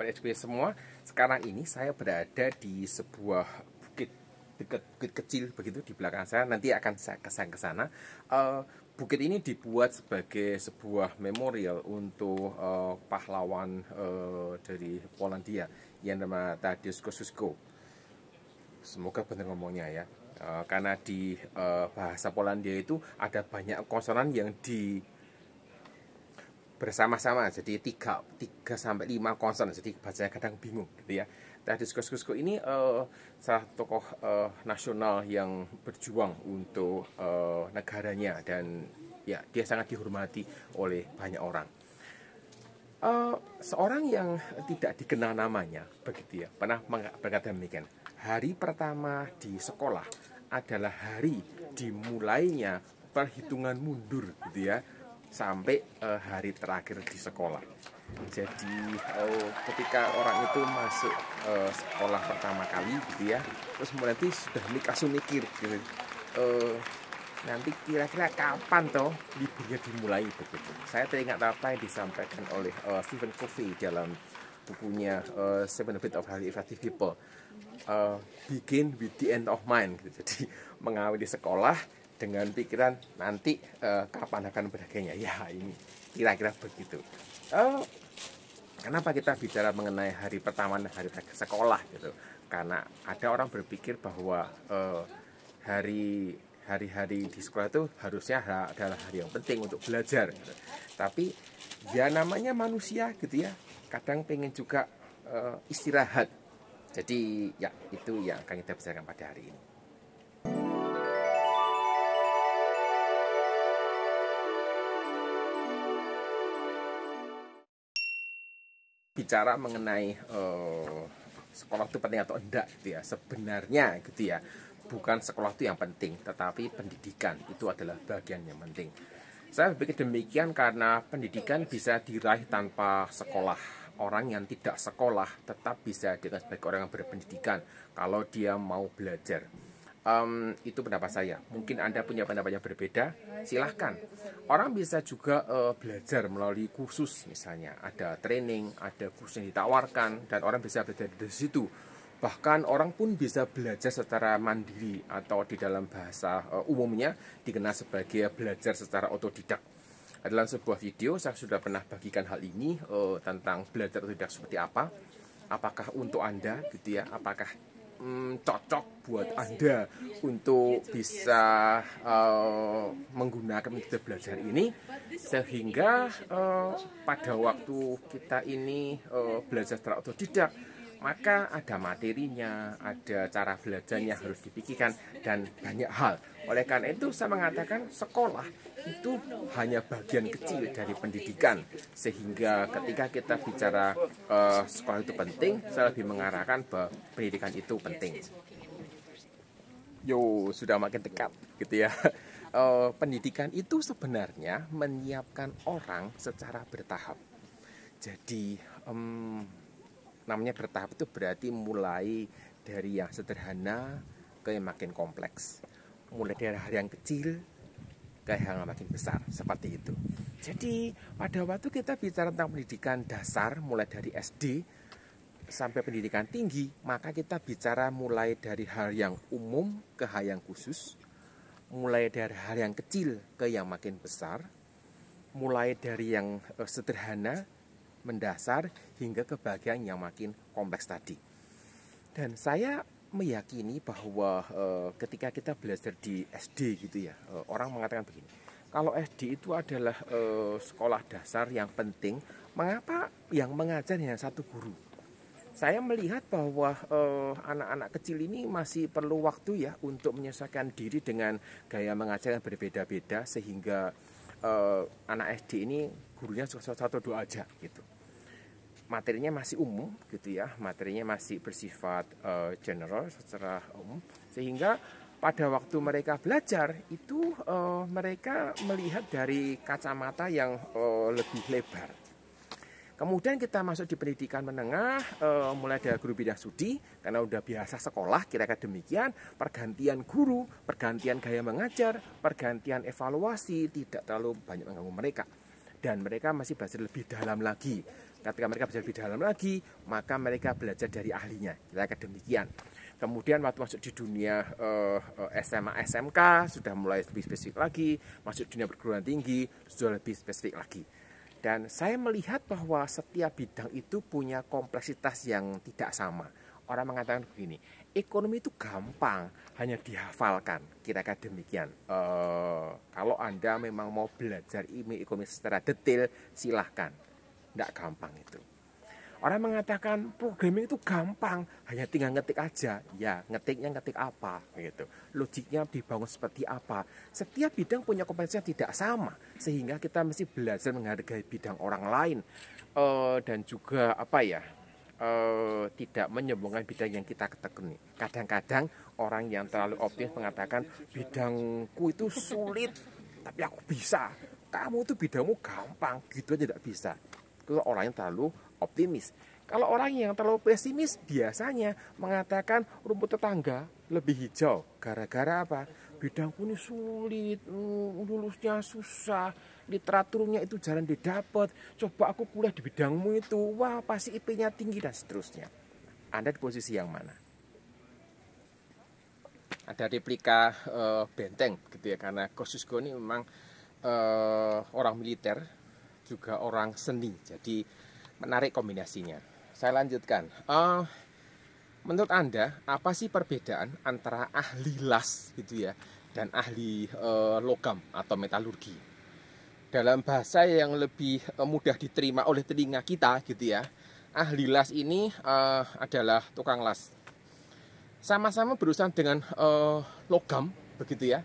sahabat SB semua Sekarang ini saya berada di sebuah bukit dekat bukit kecil begitu di belakang saya Nanti akan saya kesan ke sana uh, Bukit ini dibuat sebagai sebuah memorial untuk uh, pahlawan uh, dari Polandia yang nama Tadeusz Kosciuszko. Semoga benar ngomongnya ya. karena di uh, bahasa Polandia itu ada banyak konsonan yang di bersama-sama jadi tiga tiga sampai lima konsonan jadi bacanya kadang bingung gitu ya Tahdis Kuskusko ini uh, salah tokoh uh, nasional yang berjuang untuk uh, negaranya dan ya dia sangat dihormati oleh banyak orang uh, seorang yang tidak dikenal namanya begitu ya pernah berkata demikian hari pertama di sekolah adalah hari dimulainya perhitungan mundur gitu ya sampai uh, hari terakhir di sekolah. Jadi uh, ketika orang itu masuk uh, sekolah pertama kali gitu ya, terus nanti sudah mikir mikir gitu. Uh, nanti kira-kira kapan toh liburnya dimulai begitu. Saya teringat apa yang disampaikan oleh uh, Stephen Covey dalam bukunya uh, Seven Habits of Highly Effective People. Uh, begin with the end of mind. Gitu. Jadi mengawali sekolah dengan pikiran nanti uh, kapan akan berakhirnya ya ini kira-kira begitu uh, kenapa kita bicara mengenai hari pertama dan hari terakhir sekolah gitu karena ada orang berpikir bahwa uh, hari hari-hari di sekolah itu harusnya adalah hari yang penting untuk belajar gitu. tapi ya namanya manusia gitu ya kadang pengen juga uh, istirahat jadi ya itu yang akan kita bicarakan pada hari ini bicara mengenai uh, sekolah itu penting atau enggak gitu ya sebenarnya gitu ya bukan sekolah itu yang penting tetapi pendidikan itu adalah bagian yang penting saya berpikir demikian karena pendidikan bisa diraih tanpa sekolah orang yang tidak sekolah tetap bisa dengan sebagai orang yang berpendidikan kalau dia mau belajar um, itu pendapat saya. Mungkin Anda punya pendapat yang berbeda, silahkan. Orang bisa juga uh, belajar melalui kursus, misalnya ada training, ada kursus yang ditawarkan, dan orang bisa belajar dari situ. Bahkan orang pun bisa belajar secara mandiri atau di dalam bahasa uh, umumnya dikenal sebagai belajar secara otodidak. Dalam sebuah video saya sudah pernah bagikan hal ini uh, tentang belajar otodidak seperti apa. Apakah untuk Anda gitu ya? Apakah hmm, cocok buat iya Anda untuk bisa uh, menggunakan metode belajar ini sehingga uh, pada waktu kita ini uh, belajar secara otodidak maka ada materinya, ada cara belajarnya iya harus dipikirkan dan banyak hal. Oleh karena itu saya mengatakan sekolah itu hanya bagian kecil dari pendidikan sehingga ketika kita bicara uh, sekolah itu penting saya lebih mengarahkan bahwa pendidikan itu penting yo sudah makin dekat gitu ya uh, pendidikan itu sebenarnya menyiapkan orang secara bertahap jadi um, namanya bertahap itu berarti mulai dari yang sederhana ke yang makin kompleks mulai dari hal yang kecil ke yang makin besar seperti itu. Jadi pada waktu kita bicara tentang pendidikan dasar mulai dari SD sampai pendidikan tinggi, maka kita bicara mulai dari hal yang umum ke hal yang khusus, mulai dari hal yang kecil ke yang makin besar, mulai dari yang eh, sederhana mendasar hingga ke bagian yang makin kompleks tadi. Dan saya meyakini bahwa uh, ketika kita belajar di SD gitu ya uh, orang mengatakan begini kalau SD itu adalah uh, sekolah dasar yang penting mengapa yang mengajar hanya satu guru saya melihat bahwa anak-anak kecil ini masih perlu waktu ya untuk menyesuaikan diri dengan gaya mengajar yang berbeda-beda sehingga anak SD ini gurunya satu dua aja gitu materinya masih umum gitu ya materinya masih bersifat uh, general secara umum sehingga pada waktu mereka belajar itu uh, mereka melihat dari kacamata yang uh, lebih lebar kemudian kita masuk di pendidikan menengah mulai dari guru bidang studi karena udah biasa sekolah kira-kira demikian pergantian guru pergantian gaya mengajar pergantian evaluasi tidak terlalu banyak mengganggu mereka dan mereka masih belajar lebih dalam lagi Ketika mereka belajar lebih dalam lagi, maka mereka belajar dari ahlinya. Kira-kira demikian. Kemudian waktu masuk di dunia uh, eh, eh, SMA SMK sudah mulai lebih spesifik lagi, masuk dunia perguruan tinggi sudah lebih spesifik lagi. Dan saya melihat bahwa setiap bidang itu punya kompleksitas yang tidak sama. Orang mengatakan begini, ekonomi itu gampang, hanya dihafalkan. Kira-kira demikian. uh, kalau Anda memang mau belajar ilmu ekonomi secara detail, silahkan. Tidak gampang itu. Orang mengatakan programming itu gampang, hanya tinggal ngetik aja. Ya, ngetiknya ngetik apa gitu. Logiknya dibangun seperti apa. Setiap bidang punya kompetensi yang tidak sama, sehingga kita mesti belajar menghargai bidang orang lain uh, dan juga apa ya? Uh, tidak menyombongkan bidang yang kita ketekuni Kadang-kadang orang yang terlalu optimis mengatakan bidangku itu sulit, tapi aku bisa. Kamu itu bidangmu gampang, gitu aja tidak bisa itu orang yang terlalu optimis. Kalau orang yang terlalu pesimis biasanya mengatakan rumput tetangga lebih hijau. Gara-gara apa? Bidangku ini sulit, mm, lulusnya susah, literaturnya itu jarang didapat. Coba aku kuliah di bidangmu itu, wah pasti IP-nya tinggi dan seterusnya. Anda di posisi yang mana? Ada replika uh, benteng gitu ya karena Kosusko ini memang uh, orang militer juga orang seni. Jadi menarik kombinasinya. Saya lanjutkan. Uh, menurut Anda apa sih perbedaan antara ahli las gitu ya dan ahli uh, logam atau metalurgi? Dalam bahasa yang lebih eh, mudah diterima oleh telinga kita gitu ya. Ahli las ini uh, adalah tukang las. Sama-sama berusaha dengan uh, logam begitu ya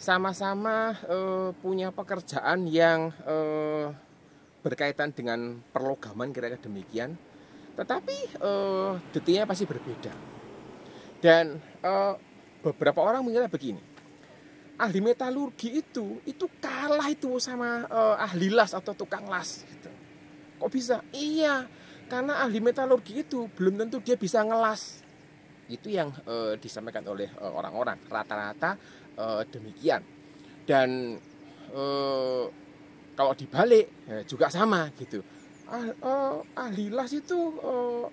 sama-sama e, punya pekerjaan yang e, berkaitan dengan perlogaman kira-kira demikian tetapi uh, detailnya pasti berbeda dan uh, beberapa orang mengira begini ahli metalurgi itu itu kalah itu sama uh, ahli las atau tukang las gitu. kok bisa iya karena ahli metalurgi itu belum tentu dia bisa ngelas itu yang uh, disampaikan oleh orang orang-orang rata-rata uh, demikian dan uh, kalau dibalik ya juga sama gitu. Ah, oh, ahli las itu oh,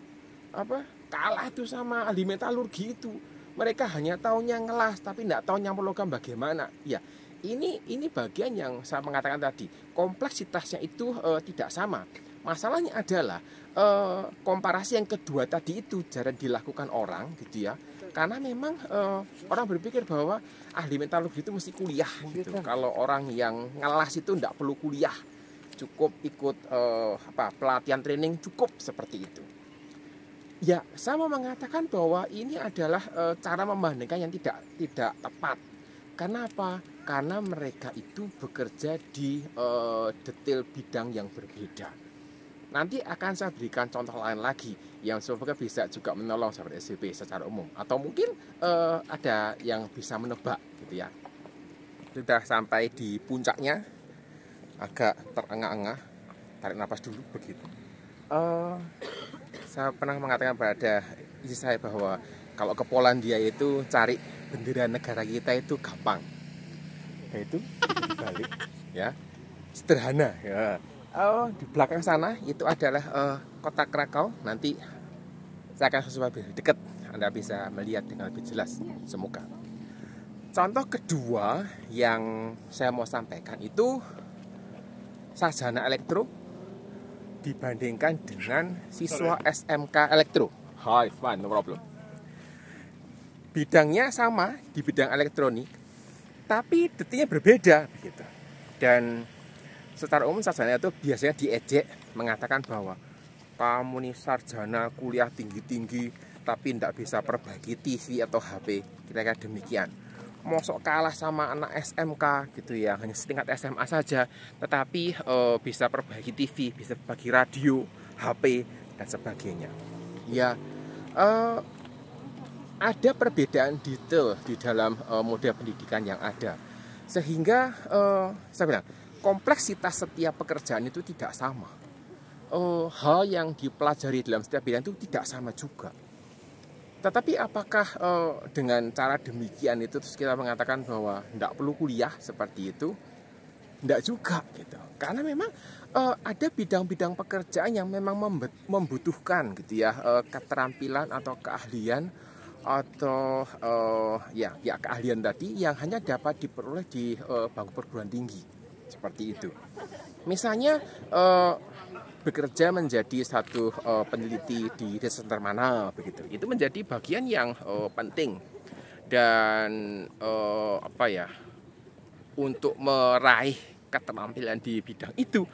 apa kalah tuh sama ahli metalurgi itu. Mereka hanya tahunya ngelas tapi tidak tahu nyampur logam bagaimana. Ya, ini ini bagian yang saya mengatakan tadi kompleksitasnya itu eh, tidak sama masalahnya adalah eh, komparasi yang kedua tadi itu jarang dilakukan orang gitu ya karena memang uh, orang berpikir bahwa ahli metalurgi itu mesti kuliah gitu. Kalau orang yang ngelas itu tidak perlu kuliah, cukup ikut uh, apa pelatihan training cukup seperti itu. Ya, saya mau mengatakan bahwa ini adalah uh, cara membandingkan yang tidak tidak tepat. Kenapa? Karena mereka itu bekerja di uh, detail bidang yang berbeda Nanti akan saya berikan contoh lain lagi yang semoga bisa juga menolong sahabat SCP secara umum atau mungkin uh, ada yang bisa menebak gitu ya. Sudah sampai di puncaknya agak terengah-engah. Tarik nafas dulu begitu. Uh, saya pernah mengatakan pada istri saya bahwa kalau ke Polandia itu cari bendera negara kita itu gampang. itu balik ya sederhana ya oh, di belakang sana itu adalah uh, kota Krakow. Nanti saya akan sesuai lebih dekat. Anda bisa melihat dengan lebih jelas. Semoga. Contoh kedua yang saya mau sampaikan itu sarjana elektro dibandingkan dengan siswa SMK elektro. Hi, fine, no problem. Bidangnya sama di bidang elektronik, tapi detiknya berbeda begitu. Dan secara umum sarjana itu biasanya diejek mengatakan bahwa kamu nih sarjana kuliah tinggi-tinggi tapi tidak bisa perbaiki TV atau HP kira-kira demikian mosok kalah sama anak SMK gitu ya hanya setingkat SMA saja tetapi e, bisa perbaiki TV bisa perbaiki radio HP dan sebagainya ya e, ada perbedaan detail di dalam e, model pendidikan yang ada sehingga e, saya bilang kompleksitas setiap pekerjaan itu tidak sama. Uh, hal yang dipelajari dalam setiap bidang itu tidak sama juga. Tetapi apakah uh, dengan cara demikian itu terus kita mengatakan bahwa tidak perlu kuliah seperti itu? Tidak juga gitu. Karena memang uh, ada bidang-bidang pekerjaan yang memang membutuhkan gitu ya uh, keterampilan atau keahlian atau uh, ya ya keahlian tadi yang hanya dapat diperoleh di uh, bangku perguruan tinggi seperti itu. Misalnya uh, bekerja menjadi satu uh, peneliti di desa center begitu. Itu menjadi bagian yang uh, penting dan uh, apa ya untuk meraih keterampilan di bidang itu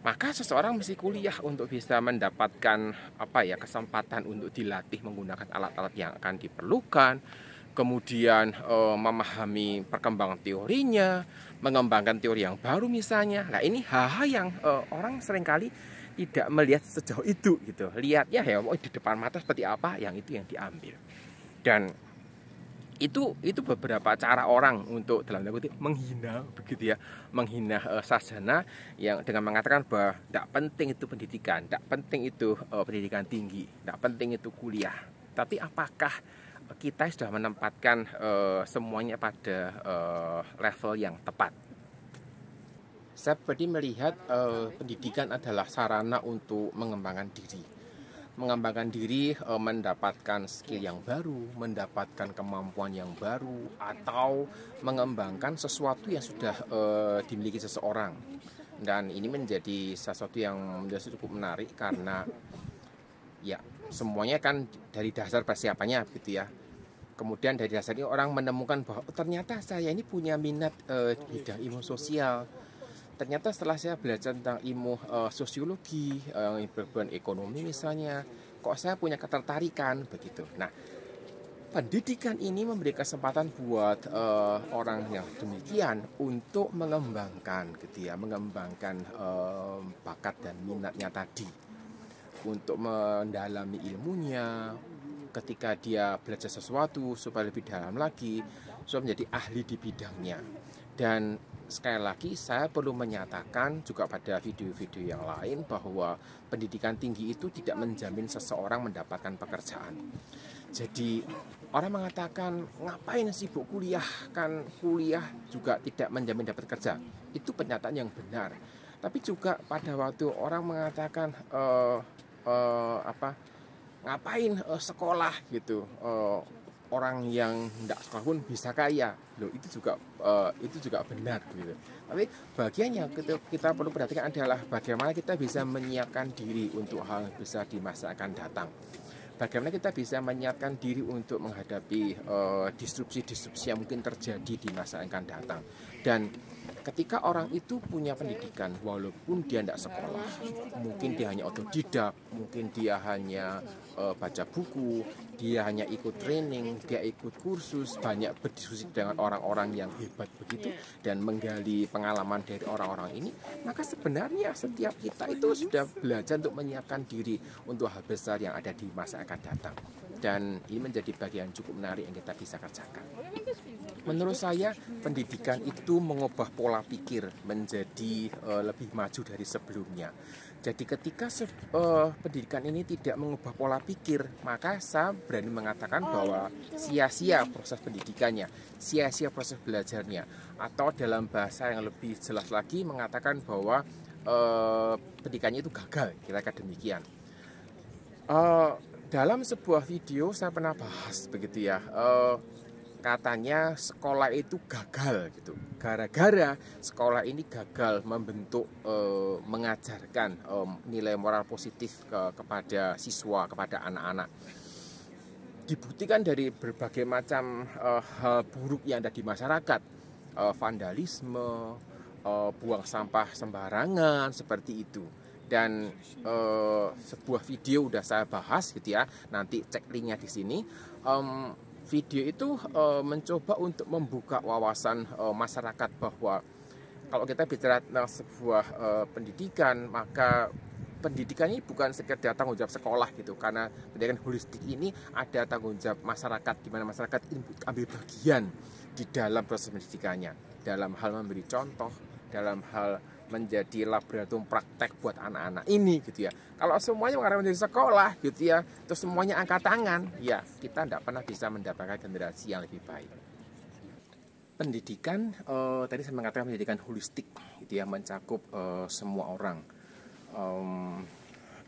maka seseorang mesti kuliah untuk bisa mendapatkan apa ya kesempatan untuk dilatih menggunakan alat-alat yang akan diperlukan kemudian uh, memahami perkembangan teorinya, mengembangkan teori yang baru misalnya. Nah ini hal-hal yang uh, orang seringkali tidak melihat sejauh itu gitu. Lihatnya ya oh, di depan mata seperti apa, yang itu yang diambil. Dan itu itu beberapa cara orang untuk dalam tanda kutip menghina begitu ya menghina uh, sarjana yang dengan mengatakan bahwa tidak penting itu pendidikan tidak penting itu uh, pendidikan tinggi tidak penting itu kuliah tapi apakah kita sudah menempatkan uh, semuanya pada uh, level yang tepat. Saya pribadi melihat uh, pendidikan adalah sarana untuk mengembangkan diri. Mengembangkan diri uh, mendapatkan skill yang baru, mendapatkan kemampuan yang baru atau mengembangkan sesuatu yang sudah uh, dimiliki seseorang. Dan ini menjadi sesuatu yang menjadi cukup menarik karena ya semuanya kan dari dasar persiapannya gitu ya kemudian dari dasar ini orang menemukan bahwa oh, ternyata saya ini punya minat uh, bidang ilmu sosial ternyata setelah saya belajar tentang ilmu uh, sosiologi uh, ekonomi misalnya kok saya punya ketertarikan begitu nah pendidikan ini memberi kesempatan buat uh, orang yang demikian untuk mengembangkan gitu ya mengembangkan uh, bakat dan minatnya tadi untuk mendalami ilmunya ketika dia belajar sesuatu supaya lebih dalam lagi supaya menjadi ahli di bidangnya dan sekali lagi saya perlu menyatakan juga pada video-video yang lain bahwa pendidikan tinggi itu tidak menjamin seseorang mendapatkan pekerjaan. Jadi orang mengatakan ngapain sibuk kuliah kan kuliah juga tidak menjamin dapat kerja. Itu pernyataan yang benar. Tapi juga pada waktu orang mengatakan e, e, apa ngapain uh, sekolah gitu uh, orang yang tidak sekolah pun bisa kaya loh itu juga uh, itu juga benar gitu tapi bagiannya kita, kita perlu perhatikan adalah bagaimana kita bisa menyiapkan diri untuk hal yang besar di masa akan datang bagaimana kita bisa menyiapkan diri untuk menghadapi disrupsi-disrupsi uh, disrupsi -disrupsi yang mungkin terjadi di masa akan datang dan Ketika orang itu punya pendidikan, walaupun dia tidak sekolah, mungkin dia hanya otodidak, mungkin dia hanya uh, baca buku, dia hanya ikut training, dia ikut kursus, banyak berdiskusi dengan orang-orang yang hebat begitu, iya. dan menggali pengalaman dari orang-orang ini, maka sebenarnya setiap kita itu sudah belajar untuk menyiapkan diri untuk hal besar yang ada di masa akan datang. Dan ini menjadi bagian cukup menarik yang kita bisa kerjakan. Menurut saya, pendidikan itu mengubah pola pola pikir menjadi uh, lebih maju dari sebelumnya. Jadi ketika uh, pendidikan ini tidak mengubah pola pikir, maka saya berani mengatakan oh, bahwa sia-sia proses pendidikannya, sia-sia proses belajarnya, atau dalam bahasa yang lebih jelas lagi mengatakan bahwa uh, pendidikannya itu gagal, kira-kira demikian. Uh, dalam sebuah video saya pernah bahas begitu ya. Uh, katanya sekolah itu gagal gitu gara-gara sekolah ini gagal membentuk e, mengajarkan e, nilai moral positif ke, kepada siswa kepada anak-anak dibuktikan dari berbagai macam e, hal buruk yang ada di masyarakat e, vandalisme e, buang sampah sembarangan seperti itu dan e, sebuah video udah saya bahas gitu ya nanti cek linknya di sini e, video itu uh, mencoba untuk membuka wawasan uh, masyarakat bahwa kalau kita bicara tentang sebuah uh, pendidikan maka pendidikan ini bukan sekedar tanggung jawab sekolah gitu karena pendidikan holistik ini ada tanggung jawab masyarakat di mana masyarakat ambil bagian di dalam proses pendidikannya dalam hal memberi contoh dalam hal menjadi laboratorium praktek buat anak-anak ini gitu ya. Kalau semuanya mengarah menjadi sekolah gitu ya, terus semuanya angkat tangan, ya kita tidak pernah bisa mendapatkan generasi yang lebih baik. Pendidikan eh, tadi saya mengatakan pendidikan holistik gitu ya, mencakup eh, semua orang. Um,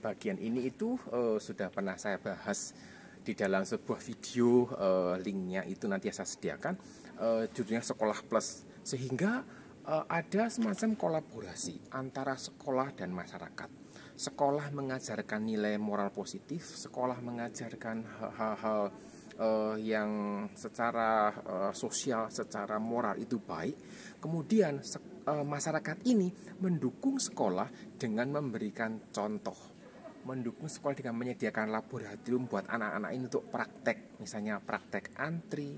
bagian ini itu eh, sudah pernah saya bahas di dalam sebuah video eh, linknya itu nanti saya sediakan eh, judulnya sekolah plus sehingga Eh, ada semacam kolaborasi antara sekolah dan masyarakat. Sekolah mengajarkan nilai moral positif, sekolah mengajarkan hal-hal uh, yang secara uh, sosial, secara moral itu baik. Kemudian uh, masyarakat ini mendukung sekolah dengan memberikan contoh mendukung sekolah dengan menyediakan laboratorium buat anak-anak ini untuk praktek misalnya praktek antri,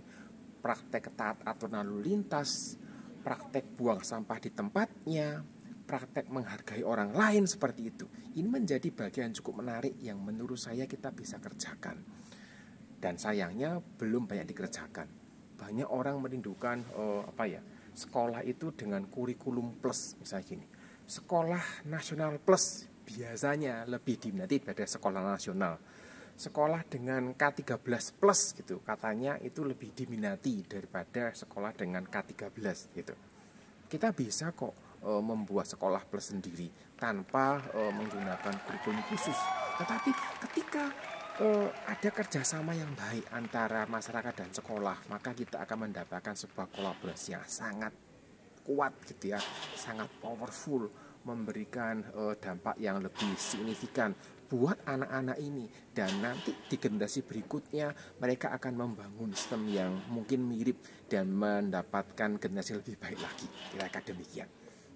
praktek taat aturan lalu lintas, praktek buang sampah di tempatnya, praktek menghargai orang lain seperti itu. Ini menjadi bagian cukup menarik yang menurut saya kita bisa kerjakan. Dan sayangnya belum banyak dikerjakan. Banyak orang merindukan eh, apa ya? Sekolah itu dengan kurikulum plus misalnya gini. Sekolah nasional plus biasanya lebih diminati pada sekolah nasional sekolah dengan K13 plus gitu katanya itu lebih diminati daripada sekolah dengan K13 gitu kita bisa kok e, membuat sekolah plus sendiri tanpa e, menggunakan kurikulum khusus tetapi ketika e, ada kerjasama yang baik antara masyarakat dan sekolah maka kita akan mendapatkan sebuah kolaborasi yang sangat kuat gitu ya sangat powerful memberikan uh, dampak yang lebih signifikan buat anak-anak ini dan nanti di generasi berikutnya mereka akan membangun sistem yang mungkin mirip dan mendapatkan generasi lebih baik lagi kira-kira demikian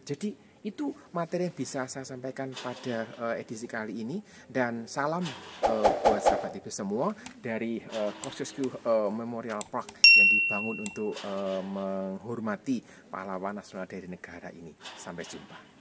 jadi itu materi yang bisa saya sampaikan pada uh, edisi kali ini dan salam uh, buat sahabat itu semua dari uh, eh, Kosciuszko uh, Memorial Park yang dibangun untuk uh, menghormati pahlawan nasional dari negara ini. Sampai jumpa.